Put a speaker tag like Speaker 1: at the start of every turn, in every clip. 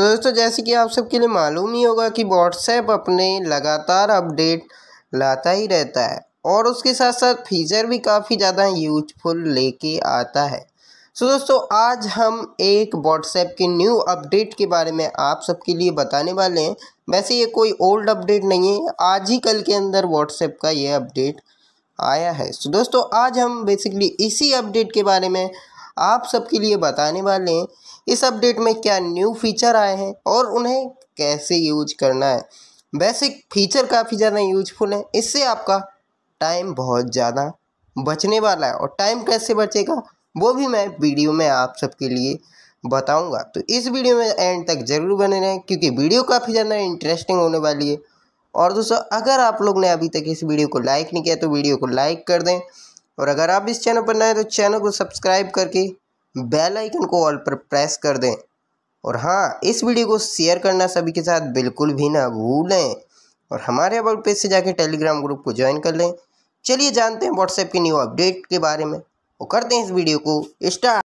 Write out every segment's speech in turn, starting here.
Speaker 1: तो दोस्तों जैसे कि आप सबके लिए मालूम ही होगा कि व्हाट्सएप अपने लगातार अपडेट लाता ही रहता है और उसके साथ साथ फीचर भी काफ़ी ज़्यादा यूजफुल लेके आता है सो दोस्तों आज हम एक व्हाट्सएप के न्यू अपडेट के बारे में आप सबके लिए बताने वाले हैं वैसे ये कोई ओल्ड अपडेट नहीं है आज ही कल के अंदर व्हाट्सएप का ये अपडेट आया है सो दोस्तों आज हम बेसिकली इसी अपडेट के बारे में आप सबके लिए बताने वाले हैं इस अपडेट में क्या न्यू फीचर आए हैं और उन्हें कैसे यूज करना है बेसिक फीचर काफ़ी ज़्यादा यूजफुल है इससे आपका टाइम बहुत ज़्यादा बचने वाला है और टाइम कैसे बचेगा वो भी मैं वीडियो में आप सबके लिए बताऊंगा तो इस वीडियो में एंड तक ज़रूर बने रहें क्योंकि वीडियो काफ़ी ज़्यादा इंटरेस्टिंग होने वाली है और दोस्तों अगर आप लोग ने अभी तक इस वीडियो को लाइक नहीं किया तो वीडियो को लाइक कर दें और अगर आप इस चैनल पर नए तो चैनल को सब्सक्राइब करके बेल आइकन को ऑल पर प्रेस कर दें और हाँ इस वीडियो को शेयर करना सभी के साथ बिल्कुल भी ना भूलें और हमारे अबाउट पेज से जाके टेलीग्राम ग्रुप को ज्वाइन कर लें चलिए जानते हैं व्हाट्सएप की न्यू अपडेट के बारे में और करते हैं इस वीडियो को स्टार्ट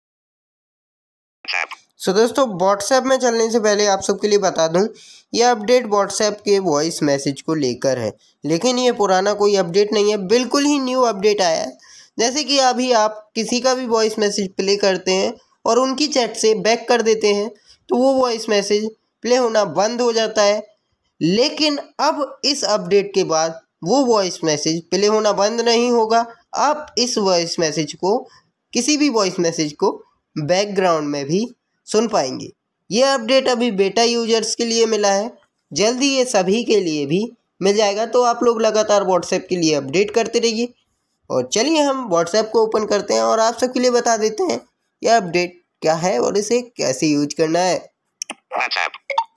Speaker 1: सो so, दोस्तों व्हाट्सएप में चलने से पहले आप सबके लिए बता दूं यह अपडेट व्हाट्सएप के वॉइस मैसेज को लेकर है लेकिन ये पुराना कोई अपडेट नहीं है बिल्कुल ही न्यू अपडेट आया है जैसे कि अभी आप किसी का भी वॉइस मैसेज प्ले करते हैं और उनकी चैट से बैक कर देते हैं तो वो वॉइस मैसेज प्ले होना बंद हो जाता है लेकिन अब इस अपडेट के बाद वो वॉइस मैसेज प्ले होना बंद नहीं होगा आप इस वॉइस मैसेज को किसी भी वॉइस मैसेज को बैकग्राउंड में भी सुन पाएंगे ये अपडेट अभी बेटा यूजर्स के लिए मिला है जल्दी ये सभी के लिए भी मिल जाएगा तो आप लोग लगातार व्हाट्सएप के लिए अपडेट करते रहिए और चलिए हम व्हाट्सएप को ओपन करते हैं और आप सबके लिए बता देते हैं यह अपडेट क्या है और इसे कैसे यूज करना है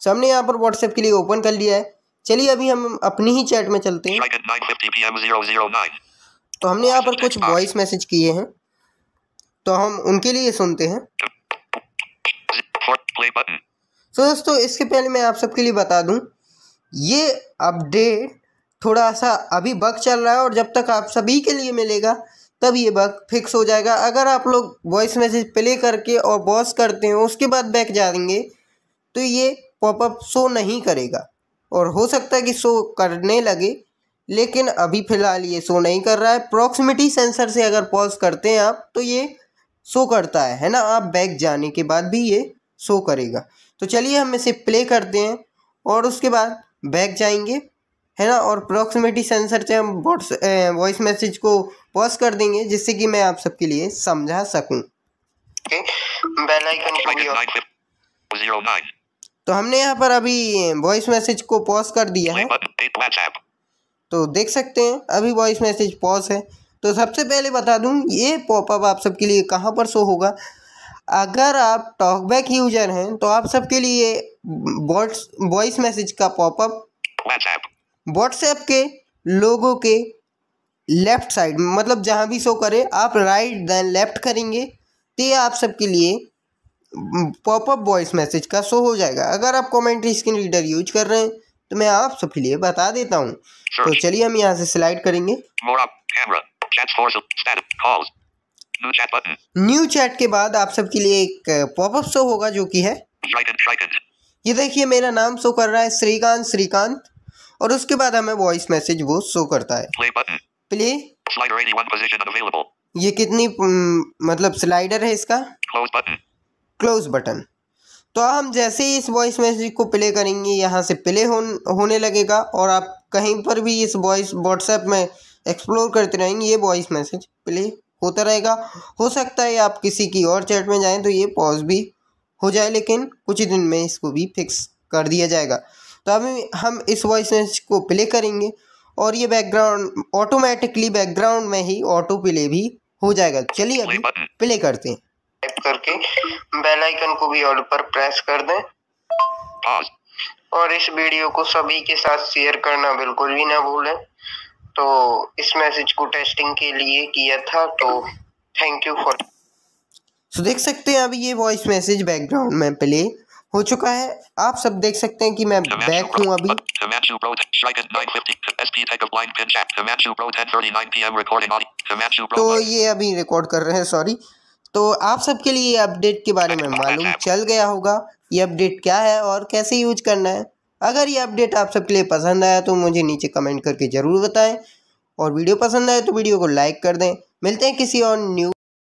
Speaker 1: सबने यहाँ पर व्हाट्सएप के लिए ओपन कर लिया है चलिए अभी हम अपनी ही चैट में चलते हैं तो हमने यहाँ पर कुछ वॉइस मैसेज किए हैं तो हम उनके लिए सुनते हैं तो दोस्तों इसके पहले मैं आप सबके लिए बता दूं ये अपडेट थोड़ा सा अभी बग चल रहा है और जब तक आप सभी के लिए मिलेगा तब ये बग फिक्स हो जाएगा अगर आप लोग वॉइस मैसेज प्ले करके और बॉस करते हो उसके बाद बैक जाएंगे तो ये पॉपअप शो नहीं करेगा और हो सकता है कि शो करने लगे लेकिन अभी फ़िलहाल ये शो नहीं कर रहा है प्रॉक्सिमिटी सेंसर से अगर पॉज करते हैं आप तो ये शो करता है है ना आप बैक जाने के बाद भी ये शो करेगा तो चलिए हम इसे प्ले करते हैं और उसके बाद बैक जाएंगे है ना और प्रॉक्सिमिटी सेंसर से हम वॉट्स वॉइस मैसेज को पॉज कर देंगे जिससे कि मैं आप सबके लिए समझा सकूँ तो हमने यहाँ पर अभी वॉइस मैसेज को पॉज कर दिया है तो देख सकते हैं अभी वॉइस मैसेज पॉज है तो सबसे पहले बता दूं ये पॉपअप आप सबके लिए कहाँ पर शो होगा अगर आप टॉकबैक यूजर हैं तो आप सबके लिए वॉइस मैसेज का पॉपअप व्हाट्सएप के लोगों के लेफ़्ट साइड मतलब जहाँ भी शो करे आप राइट देन लेफ़्ट करेंगे तो ये आप सबके लिए पॉपअप वॉइस मैसेज का शो हो जाएगा अगर आप कॉमेंट्री स्क्रीन रीडर यूज कर रहे हैं तो मैं आप सबके लिए बता देता हूँ तो चलिए हम यहाँ से स्लाइड करेंगे न्यू चैट के बाद आप सबके लिए एक पॉपअप uh, शो होगा जो कि है ये देखिए मेरा नाम शो कर रहा है श्रीकांत श्रीकांत और उसके बाद हमें वॉइस मैसेज वो शो करता है प्ले ये कितनी मतलब स्लाइडर है इसका क्लोज बटन तो हम जैसे ही इस वॉइस मैसेज को प्ले करेंगे यहाँ से प्ले हो, होने लगेगा और आप कहीं पर भी इस वॉइस व्हाट्सएप में एक्सप्लोर करते रहेंगे ये वॉइस मैसेज प्ले होता रहेगा हो सकता है आप किसी की और चैट में जाएं तो ये पॉज भी हो जाए लेकिन कुछ ही दिन में इसको भी फिक्स कर दिया जाएगा तो अभी हम इस वॉइस मैसेज को प्ले करेंगे और ये बैकग्राउंड ऑटोमेटिकली बैकग्राउंड में ही ऑटो प्ले भी हो जाएगा चलिए अभी प्ले करते हैं करके बेल आइकन को भी ऑल पर प्रेस कर दें हाँ। और इस वीडियो को सभी के साथ शेयर करना बिल्कुल भी ना भूलें तो इस मैसेज को टेस्टिंग के लिए किया था तो थैंक यू फॉर सो देख सकते हैं अभी ये वॉइस मैसेज बैकग्राउंड में प्ले हो चुका है आप सब देख सकते हैं कि मैं बैक हूं अभी तो ये अभी रिकॉर्ड कर रहे हैं सॉरी तो आप सबके लिए अपडेट के बारे में मालूम चल गया होगा ये अपडेट क्या है और कैसे यूज करना है अगर ये अपडेट आप सबके लिए पसंद आया तो मुझे नीचे कमेंट करके ज़रूर बताएं और वीडियो पसंद आए तो वीडियो को लाइक कर दें मिलते हैं किसी और न्यू